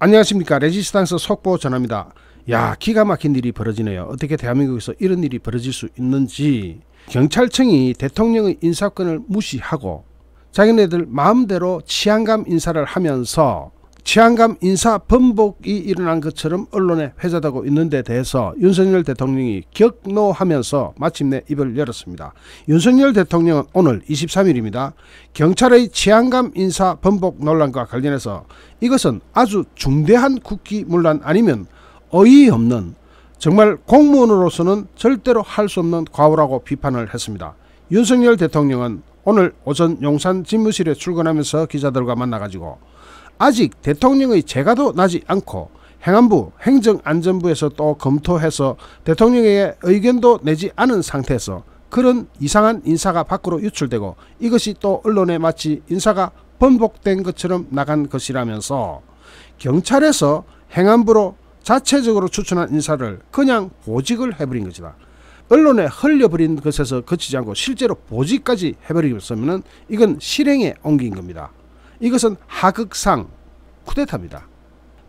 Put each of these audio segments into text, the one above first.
안녕하십니까 레지스탕스 속보 전합니다 야 기가 막힌 일이 벌어지네요 어떻게 대한민국에서 이런 일이 벌어질 수 있는지 경찰청이 대통령의 인사권을 무시하고 자기네들 마음대로 치안감 인사를 하면서 치안감 인사 번복이 일어난 것처럼 언론에 회자되고 있는 데 대해서 윤석열 대통령이 격노하면서 마침내 입을 열었습니다. 윤석열 대통령은 오늘 23일입니다. 경찰의 치안감 인사 번복 논란과 관련해서 이것은 아주 중대한 국기문란 아니면 어이없는 정말 공무원으로서는 절대로 할 수 없는 과오라고 비판을 했습니다. 윤석열 대통령은 오늘 오전 용산 집무실에 출근하면서 기자들과 만나가지고 아직 대통령의 재가도 나지 않고 행안부, 행정안전부에서 또 검토해서 대통령에게 의견도 내지 않은 상태에서 그런 이상한 인사가 밖으로 유출되고 이것이 또 언론에 마치 인사가 번복된 것처럼 나간 것이라면서 경찰에서 행안부로 자체적으로 추천한 인사를 그냥 보직을 해버린 것이다. 언론에 흘려버린 것에서 거치지 않고 실제로 보직까지 해버리면서는 이건 실행에 옮긴 겁니다. 이것은 하극상 쿠데타입니다.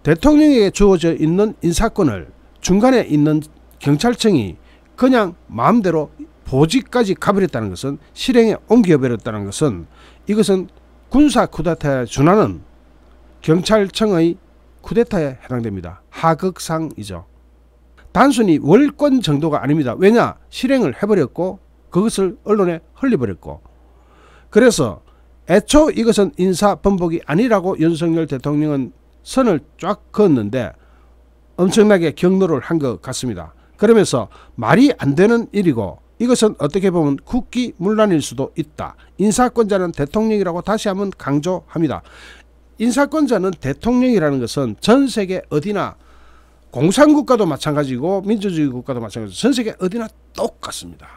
대통령에게 주어져 있는 인사권을 중간에 있는 경찰청이 그냥 마음대로 보직까지 가버렸다는 것은 실행에 옮겨버렸다는 것은 이것은 군사 쿠데타에 준하는 경찰청의 쿠데타에 해당됩니다. 하극상이죠. 단순히 월권 정도가 아닙니다. 왜냐? 실행을 해버렸고 그것을 언론에 흘려버렸고 그래서 애초 이것은 인사 번복이 아니라고 윤석열 대통령은 선을 쫙 그었는데 엄청나게 경로를 한 것 같습니다. 그러면서 말이 안 되는 일이고 이것은 어떻게 보면 국기문란일 수도 있다. 인사권자는 대통령이라고 다시 한번 강조합니다. 인사권자는 대통령이라는 것은 전 세계 어디나 공산국가도 마찬가지고 민주주의 국가도 마찬가지고 전 세계 어디나 똑같습니다.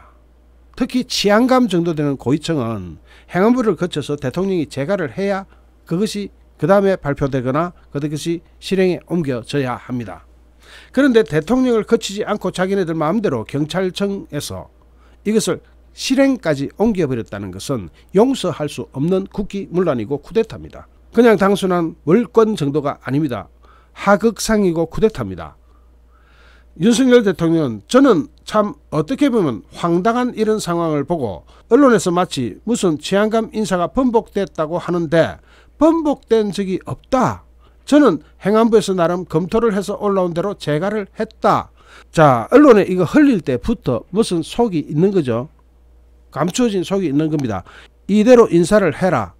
특히 치안감 정도 되는 고위층은 행안부를 거쳐서 대통령이 재가를 해야 그것이 그 다음에 발표되거나 그것이 실행에 옮겨져야 합니다. 그런데 대통령을 거치지 않고 자기네들 마음대로 경찰청에서 이것을 실행까지 옮겨버렸다는 것은 용서할 수 없는 국기 물란이고 쿠데타입니다. 그냥 단순한 월권 정도가 아닙니다. 하극상이고 쿠데타입니다. 윤석열 대통령 저는 참 어떻게 보면 황당한 이런 상황을 보고 언론에서 마치 무슨 치안감 인사가 번복됐다고 하는데 번복된 적이 없다. 저는 행안부에서 나름 검토를 해서 올라온 대로 재가를 했다. 자 언론에 이거 흘릴 때부터 무슨 속이 있는 거죠. 감추어진 속이 있는 겁니다. 이대로 인사를 해라.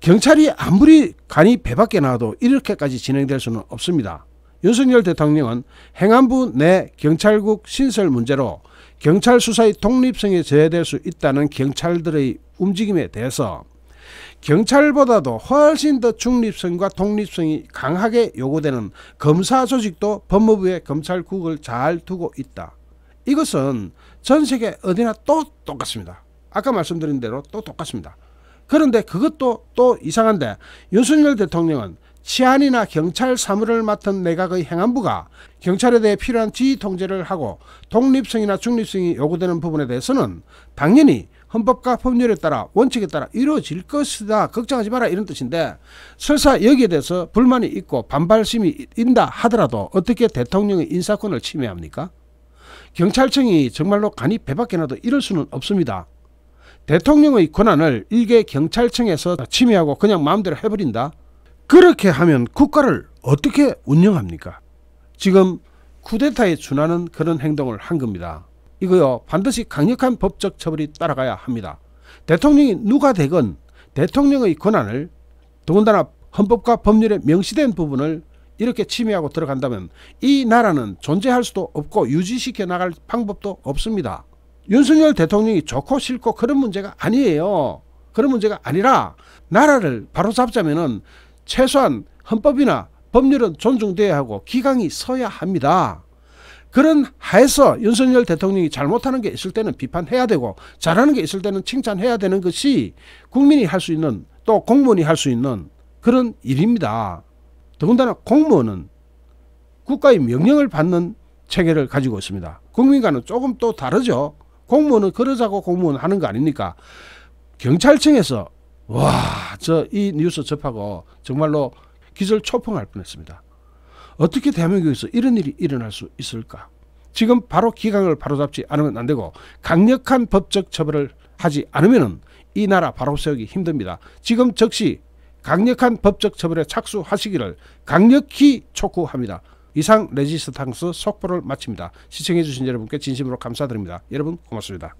경찰이 아무리 간이 배밖에 나도 이렇게까지 진행될 수는 없습니다. 윤석열 대통령은 행안부 내 경찰국 신설 문제로 경찰 수사의 독립성이 제외될 수 있다는 경찰들의 움직임에 대해서 경찰보다도 훨씬 더 중립성과 독립성이 강하게 요구되는 검사 조직도 법무부의 검찰국을 잘 두고 있다. 이것은 전 세계 어디나 또 똑같습니다. 아까 말씀드린 대로 또 똑같습니다. 그런데 그것도 또 이상한데 윤석열 대통령은 치안이나 경찰 사무를 맡은 내각의 행안부가 경찰에 대해 필요한 지휘 통제를 하고 독립성이나 중립성이 요구되는 부분에 대해서는 당연히 헌법과 법률에 따라 원칙에 따라 이루어질 것이다. 걱정하지 마라 이런 뜻인데 설사 여기에 대해서 불만이 있고 반발심이 있다 하더라도 어떻게 대통령의 인사권을 침해합니까? 경찰청이 정말로 간이 배밖에 나도 이럴 수는 없습니다. 대통령의 권한을 일개 경찰청에서 침해하고 그냥 마음대로 해버린다. 그렇게 하면 국가를 어떻게 운영합니까? 지금 쿠데타에 준하는 그런 행동을 한 겁니다. 이거요 반드시 강력한 법적 처벌이 따라가야 합니다. 대통령이 누가 되건 대통령의 권한을 더군다나 헌법과 법률에 명시된 부분을 이렇게 침해하고 들어간다면 이 나라는 존재할 수도 없고 유지시켜 나갈 방법도 없습니다. 윤석열 대통령이 좋고 싫고 그런 문제가 아니에요. 그런 문제가 아니라 나라를 바로잡자면은 최소한 헌법이나 법률은 존중돼야 하고 기강이 서야 합니다. 그런 하에서 윤석열 대통령이 잘못하는 게 있을 때는 비판해야 되고 잘하는 게 있을 때는 칭찬해야 되는 것이 국민이 할 수 있는 또 공무원이 할 수 있는 그런 일입니다. 더군다나 공무원은 국가의 명령을 받는 체계를 가지고 있습니다. 국민과는 조금 또 다르죠. 공무원은 그러자고 공무원 하는 거 아닙니까? 경찰청에서 와, 저 이 뉴스 접하고 정말로 기절 초풍할 뻔했습니다. 어떻게 대한민국에서 이런 일이 일어날 수 있을까? 지금 바로 기강을 바로잡지 않으면 안 되고 강력한 법적 처벌을 하지 않으면 이 나라 바로 세우기 힘듭니다. 지금 즉시 강력한 법적 처벌에 착수하시기를 강력히 촉구합니다. 이상 레지스탕스 속보를 마칩니다. 시청해주신 여러분께 진심으로 감사드립니다. 여러분 고맙습니다.